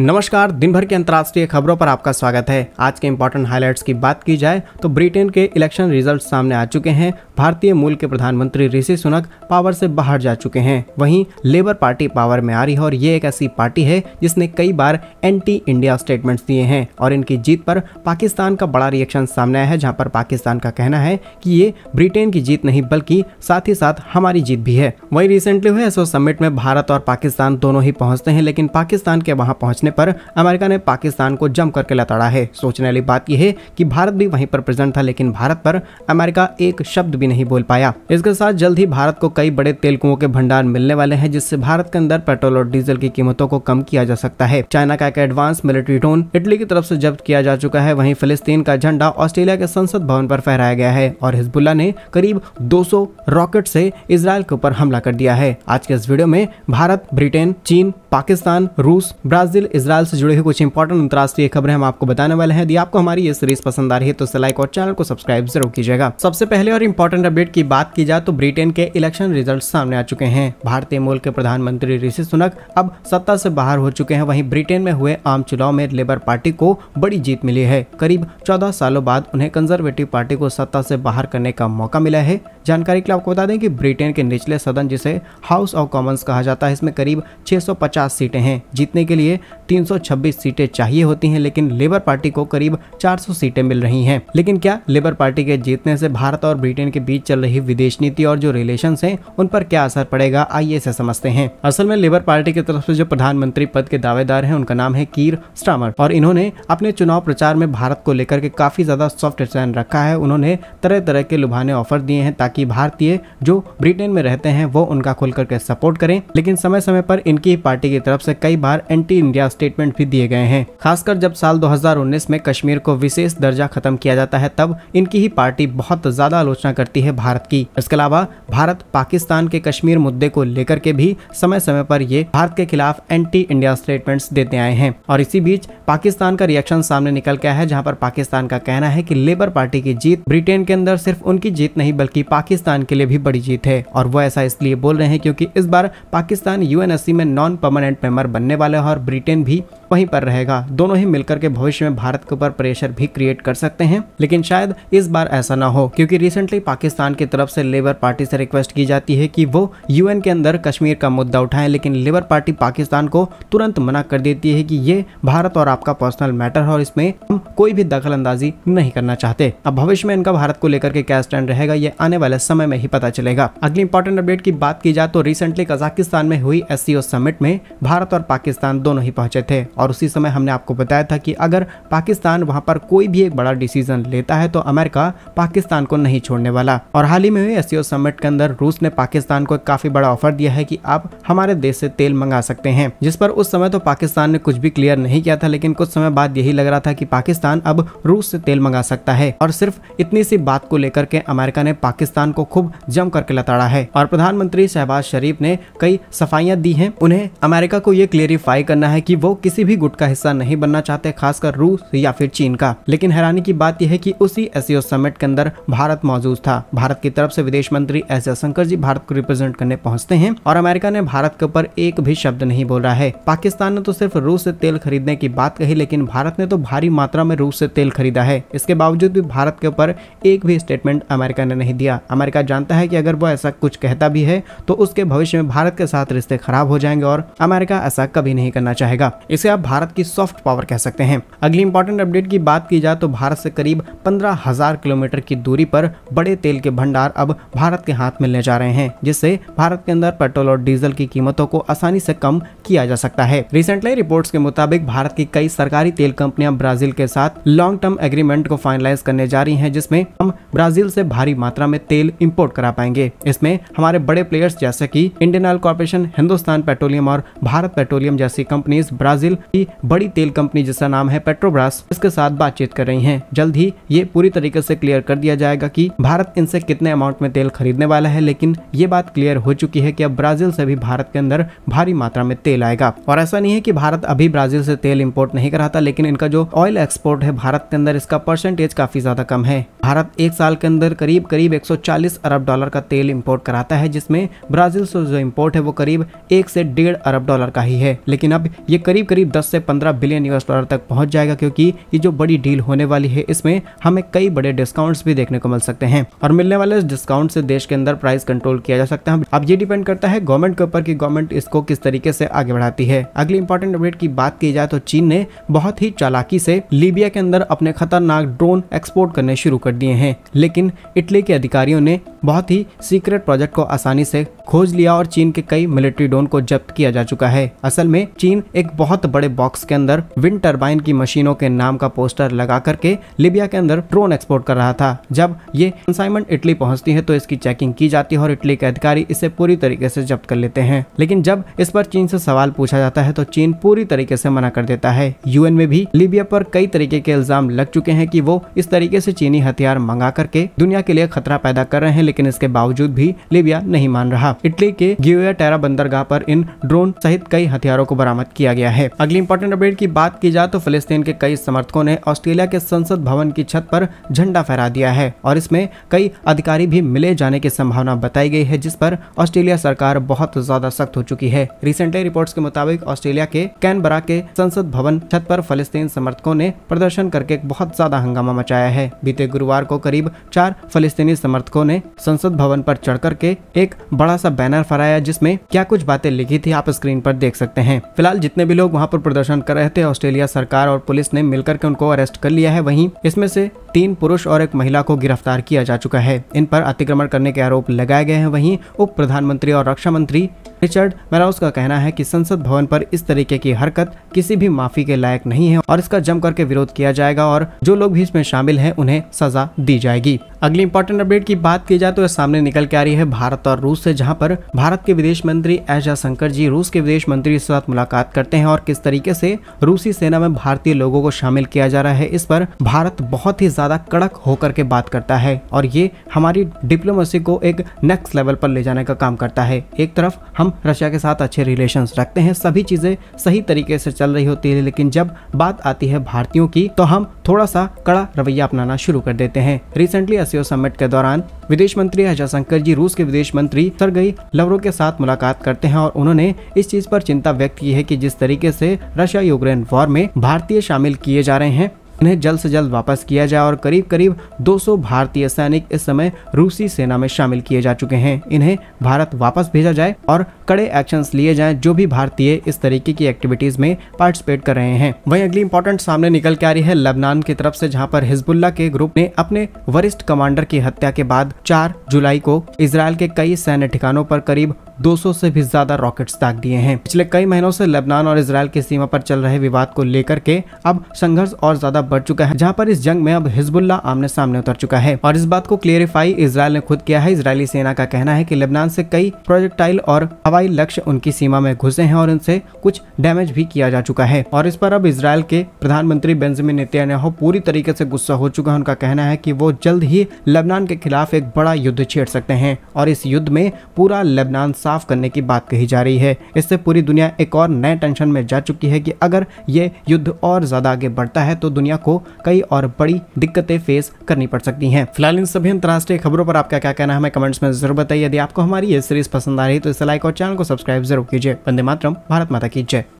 नमस्कार दिन भर की अंतर्राष्ट्रीय खबरों पर आपका स्वागत है आज के इम्पोर्टेंट हाइलाइट्स की बात की जाए तो ब्रिटेन के इलेक्शन रिजल्ट सामने आ चुके हैं भारतीय मूल के प्रधानमंत्री ऋषि सुनक पावर से बाहर जा चुके हैं वहीं लेबर पार्टी पावर में आ रही है और ये एक ऐसी पार्टी है जिसने कई बार एंटी इंडिया स्टेटमेंट दिए हैं और इनकी जीत पर पाकिस्तान का बड़ा रिएक्शन सामने आया है जहाँ पर पाकिस्तान का कहना है की ये ब्रिटेन की जीत नहीं बल्कि साथ ही साथ हमारी जीत भी है वही रिसेंटली हुए समिट में भारत और पाकिस्तान दोनों ही पहुंचते हैं लेकिन पाकिस्तान के वहां पहुंचने पहुंचने पर अमेरिका ने पाकिस्तान को जम करके लताड़ा है सोचने वाली बात यह है कि भारत भी वहीं पर प्रेजेंट था लेकिन भारत पर अमेरिका एक शब्द भी नहीं बोल पाया इसके साथ जल्द ही भारत को कई बड़े तेल कुओं के भंडार मिलने वाले हैं जिससे भारत के अंदर पेट्रोल और डीजल की कीमतों को कम किया जा सकता है चाइना का एक एडवांस मिलिट्री ड्रोन इटली की तरफ से जब्त किया जा चुका है वहीं फिलिस्तीन का झंडा ऑस्ट्रेलिया के संसद भवन पर फहराया गया है और हिजबुल्ला ने करीब 200 रॉकेट से इसराइल के ऊपर हमला कर दिया है आज के इस वीडियो में भारत ब्रिटेन चीन पाकिस्तान रूस ब्राजील इसराइल से जुड़े हुए कुछ इंपॉर्टेंट अंतर्राष्ट्रीय खबरें हम आपको बताने वाले हैं यदि आपको हमारी ये सीरीज पसंद आ रही है तो इसे लाइक और चैनल को सब्सक्राइब जरूर कीजिएगा सबसे पहले और इम्पोर्टेंट अपडेट की बात की जाए तो ब्रिटेन के इलेक्शन रिजल्ट सामने आ चुके हैं भारतीय मूल के प्रधानमंत्री ऋषि सुनक अब सत्ता से बाहर हो चुके हैं वहीं ब्रिटेन में हुए आम चुनाव में लेबर पार्टी को बड़ी जीत मिली है करीब चौदह सालों बाद उन्हें कंजर्वेटिव पार्टी को सत्ता से बाहर करने का मौका मिला है जानकारी के लिए आपको बता दें कि ब्रिटेन के निचले सदन जिसे हाउस ऑफ कॉमन्स कहा जाता है इसमें करीब 650 सीटें हैं जीतने के लिए 326 सीटें चाहिए होती हैं लेकिन लेबर पार्टी को करीब 400 सीटें मिल रही हैं लेकिन क्या लेबर पार्टी के जीतने से भारत और ब्रिटेन के बीच चल रही विदेश नीति और जो रिलेशन है उन पर क्या असर पड़ेगा आइए इसे समझते हैं असल में लेबर पार्टी की तरफ से जो प्रधानमंत्री पद के दावेदार है उनका नाम है कीर स्टामर और इन्होंने अपने चुनाव प्रचार में भारत को लेकर के काफी ज्यादा सॉफ्ट स्टैंड रखा है उन्होंने तरह तरह के लुभाने ऑफर दिए हैं ताकि भारतीय जो ब्रिटेन में रहते हैं वो उनका खुल के सपोर्ट करें लेकिन समय समय पर इनकी पार्टी की तरफ से कई बार एंटी इंडिया स्टेटमेंट भी दिए गए हैं खासकर जब साल 2019 में कश्मीर को विशेष दर्जा खत्म किया जाता है तब इनकी ही पार्टी बहुत ज्यादा आलोचना करती है भारत की इसके अलावा भारत पाकिस्तान के कश्मीर मुद्दे को लेकर के भी समय समय पर ये भारत के खिलाफ एंटी इंडिया स्टेटमेंट देते आए हैं और इसी बीच पाकिस्तान का रिएक्शन सामने निकल गया है जहाँ पर पाकिस्तान का कहना है की लेबर पार्टी की जीत ब्रिटेन के अंदर सिर्फ उनकी जीत नहीं बल्कि पाकिस्तान के लिए भी बड़ी जीत है और वो ऐसा इसलिए बोल रहे हैं क्योंकि इस बार पाकिस्तान यूएनएससी में नॉन परमानेंट मेंबर बनने वाले है और ब्रिटेन भी वहीं पर रहेगा दोनों ही मिलकर के भविष्य में भारत के ऊपर प्रेशर भी क्रिएट कर सकते हैं लेकिन शायद इस बार ऐसा ना हो क्योंकि रिसेंटली पाकिस्तान की तरफ से लेबर पार्टी से रिक्वेस्ट की जाती है कि वो यूएन के अंदर कश्मीर का मुद्दा उठाएं लेकिन लेबर पार्टी पाकिस्तान को तुरंत मना कर देती है कि ये भारत और आपका पर्सनल मैटर है और इसमें हम कोई भी दखल नहीं करना चाहते अब भविष्य में इनका भारत को लेकर के क्या स्टैंड रहेगा ये आने वाले समय में ही पता चलेगा अगली इंपॉर्टेंट अपडेट की बात की जाए तो रिसेंटली कजाकिस्तान में हुई एस समिट में भारत और पाकिस्तान दोनों ही पहुंचे पहुंचे थे और उसी समय हमने आपको बताया था कि अगर पाकिस्तान वहां पर कोई भी एक बड़ा डिसीजन लेता है तो अमेरिका पाकिस्तान को नहीं छोड़ने वाला और हाल ही में हुई एसियो समिट के अंदर रूस ने पाकिस्तान को काफी बड़ा ऑफर दिया है की आप हमारे देश से तेल मंगा सकते हैं जिस पर उस समय तो पाकिस्तान ने कुछ भी क्लियर नहीं किया था लेकिन कुछ समय बाद यही लग रहा था की पाकिस्तान अब रूस से तेल मंगा सकता है और सिर्फ इतनी सी बात को लेकर के अमेरिका ने पाकिस्तान को खूब जम करके लताड़ा है और प्रधानमंत्री शहबाज शरीफ ने कई सफाइयां दी हैं उन्हें अमेरिका को ये क्लियरिफाई करना है कि वो किसी भी गुट का हिस्सा नहीं बनना चाहते खासकर रूस या फिर चीन का लेकिन हैरानी की बात यह है कि उसी एस समिट e के अंदर भारत मौजूद था भारत की तरफ से विदेश मंत्री एस जयशंकर जी भारत को रिप्रेजेंट करने पहुंचते हैं और अमेरिका ने भारत के ऊपर एक भी शब्द नहीं बोल रहा है पाकिस्तान ने तो सिर्फ रूस से तेल खरीदने की बात कही लेकिन भारत ने तो भारी मात्रा में रूस से तेल खरीदा है इसके बावजूद भी भारत के ऊपर एक भी स्टेटमेंट अमेरिका ने नहीं दिया अमेरिका जानता है कि अगर वो ऐसा कुछ कहता भी है तो उसके भविष्य में भारत के साथ रिश्ते खराब हो जाएंगे और अमेरिका ऐसा कभी नहीं करना चाहेगा इसे आप भारत की सॉफ्ट पावर कह सकते हैं अगली इंपॉर्टेंट अपडेट की बात की जाए तो भारत से करीब पंद्रह हजार किलोमीटर की दूरी पर बड़े तेल के भंडार अब भारत के हाथ मिलने जा रहे हैं जिससे भारत के अंदर पेट्रोल और डीजल की कीमतों को आसानी से कम किया जा सकता है रिसेंटली रिपोर्ट्स के मुताबिक भारत की कई सरकारी तेल कंपनियां ब्राजील के साथ लॉन्ग टर्म एग्रीमेंट को फाइनलाइज करने जा रही हैं जिसमें हम ब्राजील से भारी मात्रा में तेल इंपोर्ट करा पाएंगे इसमें हमारे बड़े प्लेयर्स जैसे कि Indian Oil Corporation Hindustan Petroleum और भारत पेट्रोलियम जैसी कंपनीज ब्राजील की बड़ी तेल कंपनी जिसका नाम है पेट्रोब्रास इसके साथ बातचीत कर रही है जल्द ही ये पूरी तरीके से क्लियर कर दिया जाएगा की भारत इनसे कितने अमाउंट में तेल खरीदने वाला है लेकिन ये बात क्लियर हो चुकी है की अब ब्राजील से भी भारत के अंदर भारी मात्रा में तेल आएगा और ऐसा नहीं है की भारत अभी ब्राजील से तेल इम्पोर्ट नहीं कर था लेकिन इनका जो ऑयल एक्सपोर्ट है भारत के अंदर इसका परसेंटेज काफी ज्यादा कम है भारत एक साल के अंदर करीब करीब 140 अरब डॉलर का तेल इम्पोर्ट कराता है जिसमें ब्राजील से जो इम्पोर्ट है वो करीब एक से डेढ़ अरब डॉलर का ही है लेकिन अब ये करीब करीब करीब 10 से 15 बिलियन यूएस डॉलर तक पहुंच जाएगा क्योंकि ये जो बड़ी डील होने वाली है इसमें हमें कई बड़े डिस्काउंट्स भी देखने को मिल सकते हैं और मिलने वाले डिस्काउंट से देश के अंदर प्राइस कंट्रोल किया जा सकता है अब ये डिपेंड करता है गवर्नमेंट के ऊपर की गवर्नमेंट इसको किस तरीके से आगे बढ़ाती है अगली इंपॉर्टेंट अपडेट की बात की जाए तो चीन ने बहुत ही चालाकी से लीबिया के अंदर अपने खतरनाक ड्रोन एक्सपोर्ट करने शुरू कर दिए हैं लेकिन इटली के अधिकारियों ने बहुत ही सीक्रेट प्रोजेक्ट को आसानी से खोज लिया और चीन के कई मिलिट्री ड्रोन को जब्त किया जा चुका है असल में चीन एक बहुत बड़े बॉक्स के अंदर विंड टर्बाइन की मशीनों के नाम का पोस्टर लगा करके लिबिया के अंदर ड्रोन एक्सपोर्ट कर रहा था जब ये कंसाइनमेंट इटली पहुंचती है तो इसकी चेकिंग की जाती है और इटली के अधिकारी इसे पूरी तरीके से जब्त कर लेते हैं लेकिन जब इस पर चीन से सवाल पूछा जाता है तो चीन पूरी तरीके से मना कर देता है यूएन में भी लीबिया पर कई तरीके के इल्जाम लग चुके हैं कि वो इस तरीके से चीनी हथियार मंगा करके दुनिया के लिए खतरा पैदा कर रहे हैं लेकिन इसके बावजूद भी लीबिया नहीं मान रहा इटली के गियोया टेरा बंदरगाह पर इन ड्रोन सहित कई हथियारों को बरामद किया गया है अगली इंपॉर्टेंट अपडेट की बात की जाए तो फिलिस्तीन के कई समर्थकों ने ऑस्ट्रेलिया के संसद भवन की छत पर झंडा फहरा दिया है और इसमें कई अधिकारी भी मिले जाने की संभावना बताई गई है जिस पर ऑस्ट्रेलिया सरकार बहुत ज्यादा सख्त हो चुकी है रिसेंटली रिपोर्ट के मुताबिक ऑस्ट्रेलिया के कैनबरा के संसद भवन छत पर फलिस्तीन समर्थकों ने प्रदर्शन करके बहुत ज्यादा हंगामा मचाया है बीते गुरुवार को करीब चार फलिस्तीनी समर्थकों ने संसद भवन पर चढ़कर के एक बड़ा सा बैनर फहराया जिसमें क्या कुछ बातें लिखी थी आप स्क्रीन पर देख सकते हैं फिलहाल जितने भी लोग वहाँ पर प्रदर्शन कर रहे थे ऑस्ट्रेलिया सरकार और पुलिस ने मिलकर के उनको अरेस्ट कर लिया है वहीं इसमें से तीन पुरुष और एक महिला को गिरफ्तार किया जा चुका है इन पर अतिक्रमण करने के आरोप लगाए गए हैं वहीं उप प्रधानमंत्री और रक्षा मंत्री रिचर्ड मेराउस का कहना है कि संसद भवन पर इस तरीके की हरकत किसी भी माफी के लायक नहीं है और इसका जम करके विरोध किया जाएगा और जो लोग भी इसमें शामिल है उन्हें सजा दी जाएगी अगली इंपॉर्टेंट अपडेट की बात की जाए तो सामने निकल के आ रही है भारत और रूस से जहां पर भारत के विदेश मंत्री एस जयशंकर जी रूस के विदेश मंत्री के साथ मुलाकात करते हैं और किस तरीके से रूसी सेना में भारतीय लोगों को शामिल किया जा रहा है इस पर भारत बहुत ही ज्यादा कड़क होकर के बात करता है और ये हमारी डिप्लोमेसी को एक नेक्स्ट लेवल पर ले जाने का काम करता है एक तरफ हम हम रशिया के साथ अच्छे रिलेशंस रखते हैं सभी चीज़ें सही तरीके से चल रही होती है लेकिन जब बात आती है भारतीयों की तो हम थोड़ा सा कड़ा रवैया अपनाना शुरू कर देते हैं रिसेंटली असियो समिट के दौरान विदेश मंत्री अजय शंकर जी रूस के विदेश मंत्री सरगई लवरों के साथ मुलाकात करते हैं और उन्होंने इस चीज पर चिंता व्यक्त की है कि जिस तरीके से रशिया यूक्रेन वॉर में भारतीय शामिल किए जा रहे हैं इन्हें जल्द से जल्द वापस किया जाए और करीब करीब 200 भारतीय सैनिक इस समय रूसी सेना में शामिल किए जा चुके हैं इन्हें भारत वापस भेजा जाए और कड़े एक्शन लिए जाए जो भी भारतीय इस तरीके की एक्टिविटीज में पार्टिसिपेट कर रहे हैं वही अगली इंपॉर्टेंट सामने निकल के आ रही है लेबनान की तरफ से जहाँ पर हिजबुल्ला के ग्रुप ने अपने वरिष्ठ कमांडर की हत्या के बाद चार जुलाई को इसराइल के कई सैन्य ठिकानों पर करीब 200 से भी ज्यादा रॉकेट्स दाग दिए हैं पिछले कई महीनों से लेबनान और इसराइल की सीमा पर चल रहे विवाद को लेकर के अब संघर्ष और ज्यादा बढ़ चुका है जहाँ पर इस जंग में अब हिजबुल्ला आमने सामने उतर चुका है और इस बात को क्लियरिफाई इसराइल ने खुद किया है इसराइली सेना का कहना है की लेबनान से कई प्रोजेक्टाइल और हवाई लक्ष्य उनकी सीमा में घुसे हैं और उनसे कुछ डैमेज भी किया जा चुका है और इस पर अब इसराइल के प्रधानमंत्री बेंजमिन नेतन्याहू पूरी तरीके से गुस्सा हो चुका है उनका कहना है कि वो जल्द ही लेबनान के खिलाफ एक बड़ा युद्ध छेड़ सकते हैं और इस युद्ध में पूरा लेबनान साफ करने की बात कही जा रही है इससे पूरी दुनिया एक और नए टेंशन में जा चुकी है कि अगर ये युद्ध और ज्यादा आगे बढ़ता है तो दुनिया को कई और बड़ी दिक्कतें फेस करनी पड़ सकती हैं फिलहाल इन सभी अंतर्राष्ट्रीय खबरों पर आपका क्या कहना है हमें कमेंट्स में जरूर बताइए यदि आपको हमारी ये सीरीज पसंद आ रही तो इसे लाइक और चैनल को सब्सक्राइब जरूर कीजिए वंदे मातरम भारत माता की जय